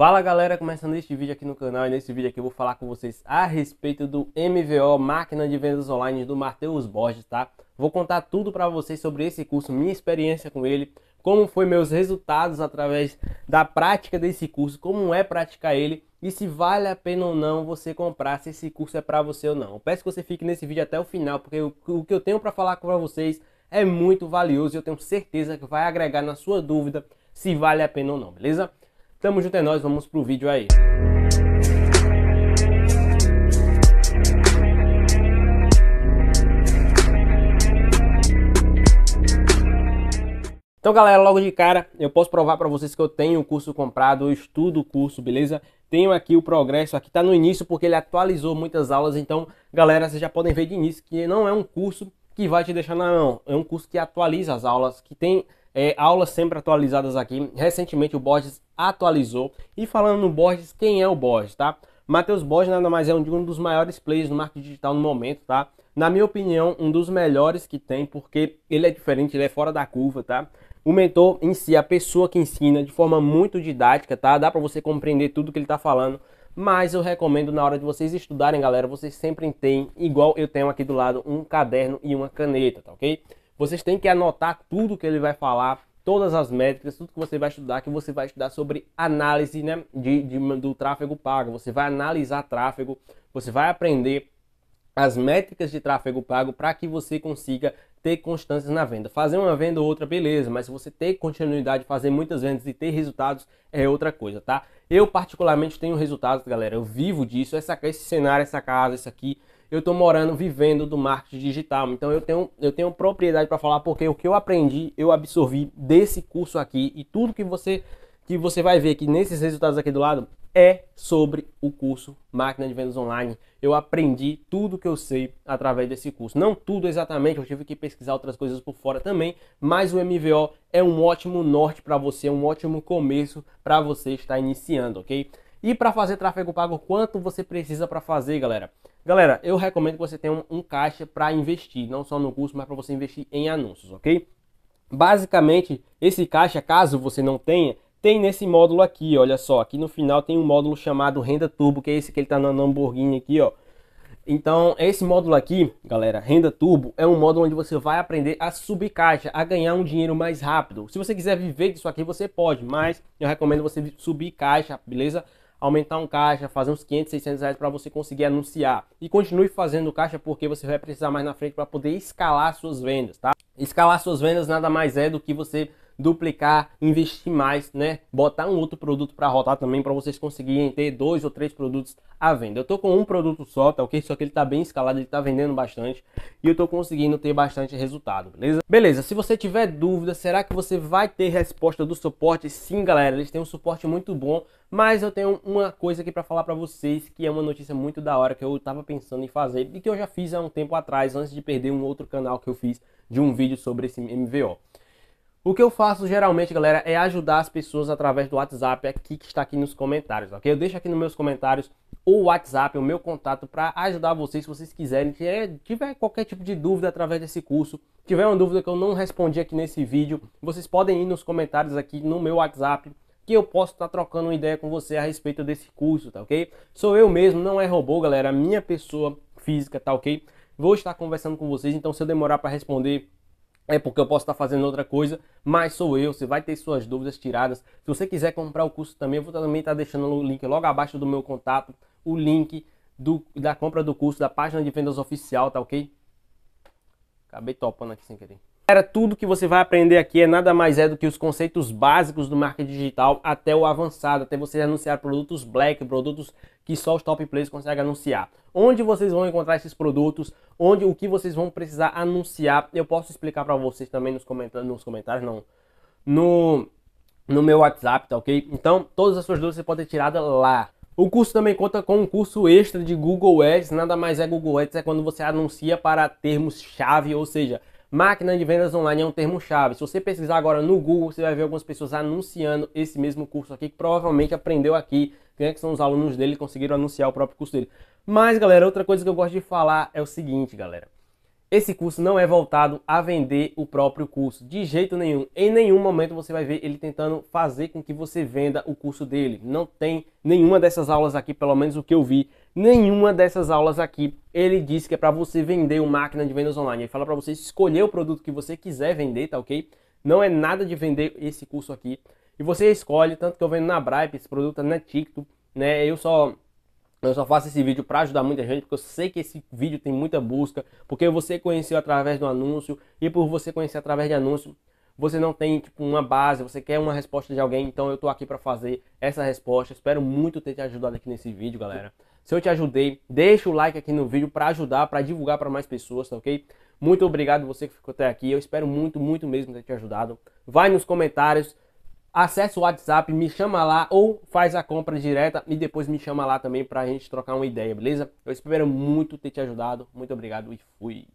Fala galera, começando este vídeo aqui no canal e nesse vídeo aqui eu vou falar com vocês a respeito do MVO, máquina de vendas online do Matheus Borges, tá? Vou contar tudo para vocês sobre esse curso, minha experiência com ele, como foi meus resultados através da prática desse curso, como é praticar ele e se vale a pena ou não você comprar, se esse curso é para você ou não. Eu peço que você fique nesse vídeo até o final, porque o que eu tenho para falar com vocês é muito valioso e eu tenho certeza que vai agregar na sua dúvida se vale a pena ou não, beleza? Tamo junto é nós, vamos pro vídeo aí. Então, galera, logo de cara, eu posso provar para vocês que eu tenho o curso comprado, eu estudo o curso, beleza? Tenho aqui o progresso, aqui tá no início porque ele atualizou muitas aulas, então, galera, vocês já podem ver de início que não é um curso que vai te deixar na mão, é um curso que atualiza as aulas, que tem é, aulas sempre atualizadas aqui. Recentemente o Borges atualizou. E falando no Borges, quem é o Borges, tá? Matheus Borges nada mais é um, um dos maiores players no marketing digital no momento, tá? Na minha opinião, um dos melhores que tem, porque ele é diferente, ele é fora da curva, tá? O mentor em si, a pessoa que ensina de forma muito didática, tá? Dá para você compreender tudo que ele tá falando. Mas eu recomendo na hora de vocês estudarem, galera, vocês sempre têm, igual eu tenho aqui do lado, um caderno e uma caneta, tá ok? Vocês têm que anotar tudo que ele vai falar, todas as métricas, tudo que você vai estudar, que você vai estudar sobre análise né, de, de, do tráfego pago. Você vai analisar tráfego, você vai aprender as métricas de tráfego pago para que você consiga ter constância na venda. Fazer uma venda ou outra, beleza, mas se você ter continuidade, fazer muitas vendas e ter resultados é outra coisa, tá? Eu particularmente tenho resultados, galera, eu vivo disso, essa, é esse cenário, essa casa, isso aqui, eu tô morando, vivendo do marketing digital. Então eu tenho, eu tenho propriedade para falar porque o que eu aprendi, eu absorvi desse curso aqui e tudo que você que você vai ver aqui nesses resultados aqui do lado é sobre o curso Máquina de Vendas Online. Eu aprendi tudo que eu sei através desse curso. Não tudo exatamente, eu tive que pesquisar outras coisas por fora também, mas o MVO é um ótimo norte para você, é um ótimo começo para você estar iniciando, ok? E para fazer tráfego pago, quanto você precisa para fazer, galera? Galera, eu recomendo que você tenha um, um caixa para investir, não só no curso, mas para você investir em anúncios, ok? Basicamente, esse caixa, caso você não tenha, tem nesse módulo aqui, olha só, aqui no final tem um módulo chamado Renda Turbo, que é esse que ele tá na Lamborghini aqui, ó. Então, esse módulo aqui, galera, Renda Turbo, é um módulo onde você vai aprender a subir caixa, a ganhar um dinheiro mais rápido. Se você quiser viver disso aqui, você pode, mas eu recomendo você subir caixa, beleza? Aumentar um caixa, fazer uns 500, 600 reais para você conseguir anunciar. E continue fazendo caixa porque você vai precisar mais na frente para poder escalar suas vendas, tá? Escalar suas vendas nada mais é do que você duplicar, investir mais, né? Botar um outro produto para rodar também para vocês conseguirem ter dois ou três produtos à venda. Eu tô com um produto só, tá ok? Só que ele tá bem escalado, ele tá vendendo bastante e eu tô conseguindo ter bastante resultado, beleza? Beleza, se você tiver dúvida, será que você vai ter resposta do suporte? Sim, galera, eles têm um suporte muito bom, mas eu tenho uma coisa aqui para falar para vocês que é uma notícia muito da hora que eu tava pensando em fazer e que eu já fiz há um tempo atrás, antes de perder um outro canal que eu fiz de um vídeo sobre esse MVO. O que eu faço geralmente, galera, é ajudar as pessoas através do WhatsApp aqui que está aqui nos comentários, ok? Eu deixo aqui nos meus comentários o WhatsApp, o meu contato para ajudar vocês se vocês quiserem, se é, tiver qualquer tipo de dúvida através desse curso, tiver uma dúvida que eu não respondi aqui nesse vídeo, vocês podem ir nos comentários aqui no meu WhatsApp que eu posso estar tá trocando uma ideia com você a respeito desse curso, tá ok? Sou eu mesmo, não é robô, galera, é minha pessoa física, tá ok? Vou estar conversando com vocês, então se eu demorar para responder é porque eu posso estar fazendo outra coisa, mas sou eu, você vai ter suas dúvidas tiradas. Se você quiser comprar o curso também, eu vou também estar deixando o link logo abaixo do meu contato, o link do, da compra do curso, da página de vendas oficial, tá ok? Acabei topando aqui sem querer. Galera, tudo que você vai aprender aqui é nada mais é do que os conceitos básicos do marketing digital até o avançado, até você anunciar produtos black, produtos que só os top players conseguem anunciar. Onde vocês vão encontrar esses produtos, onde o que vocês vão precisar anunciar, eu posso explicar para vocês também nos comentários, nos comentários não, no no meu WhatsApp, tá ok? Então, todas as suas dúvidas você pode ter tirado lá. O curso também conta com um curso extra de Google Ads, nada mais é Google Ads, é quando você anuncia para termos-chave, ou seja, Máquina de vendas online é um termo-chave. Se você pesquisar agora no Google, você vai ver algumas pessoas anunciando esse mesmo curso aqui, que provavelmente aprendeu aqui. Quem é né, que são os alunos dele conseguiram anunciar o próprio curso dele. Mas, galera, outra coisa que eu gosto de falar é o seguinte, galera. Esse curso não é voltado a vender o próprio curso, de jeito nenhum. Em nenhum momento você vai ver ele tentando fazer com que você venda o curso dele. Não tem nenhuma dessas aulas aqui, pelo menos o que eu vi, nenhuma dessas aulas aqui ele diz que é para você vender uma máquina de vendas online. Ele fala para você escolher o produto que você quiser vender, tá ok? Não é nada de vender esse curso aqui. E você escolhe, tanto que eu vendo na Bripe, esse produto é na TikTok, né? Eu só eu só faço esse vídeo para ajudar muita gente, porque eu sei que esse vídeo tem muita busca, porque você conheceu através do anúncio e por você conhecer através de anúncio, você não tem tipo uma base, você quer uma resposta de alguém, então eu tô aqui para fazer essa resposta. Espero muito ter te ajudado aqui nesse vídeo, galera. Se eu te ajudei, deixa o like aqui no vídeo para ajudar, para divulgar para mais pessoas, tá ok? Muito obrigado você que ficou até aqui. Eu espero muito, muito mesmo ter te ajudado. Vai nos comentários, acessa o WhatsApp, me chama lá ou faz a compra direta e depois me chama lá também para a gente trocar uma ideia, beleza? Eu espero muito ter te ajudado. Muito obrigado e fui.